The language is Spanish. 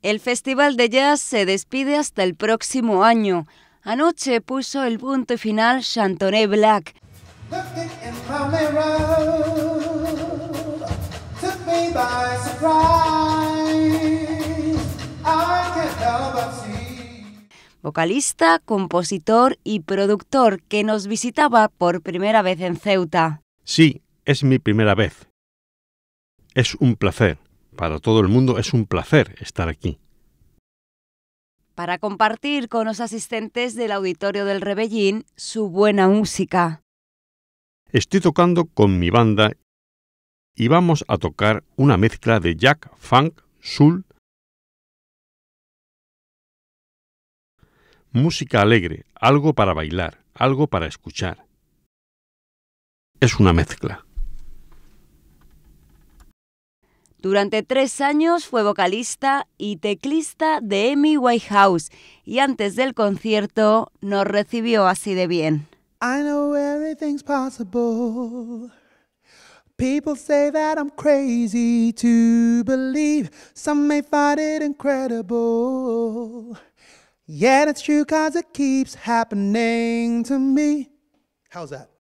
El Festival de Jazz se despide hasta el próximo año. Anoche puso el punto final Chantoné Black. Vocalista, compositor y productor que nos visitaba por primera vez en Ceuta. Sí, es mi primera vez. Es un placer para todo el mundo es un placer estar aquí. Para compartir con los asistentes del auditorio del Rebellín su buena música. Estoy tocando con mi banda y vamos a tocar una mezcla de jack, funk, soul, música alegre, algo para bailar, algo para escuchar. Es una mezcla. Durante tres años fue vocalista y teclista de Amy Whitehouse y antes del concierto nos recibió así de bien. I know everything's possible. People say that I'm crazy to believe. Some may find it incredible. Yet it's true cause it keeps happening to me. How's that?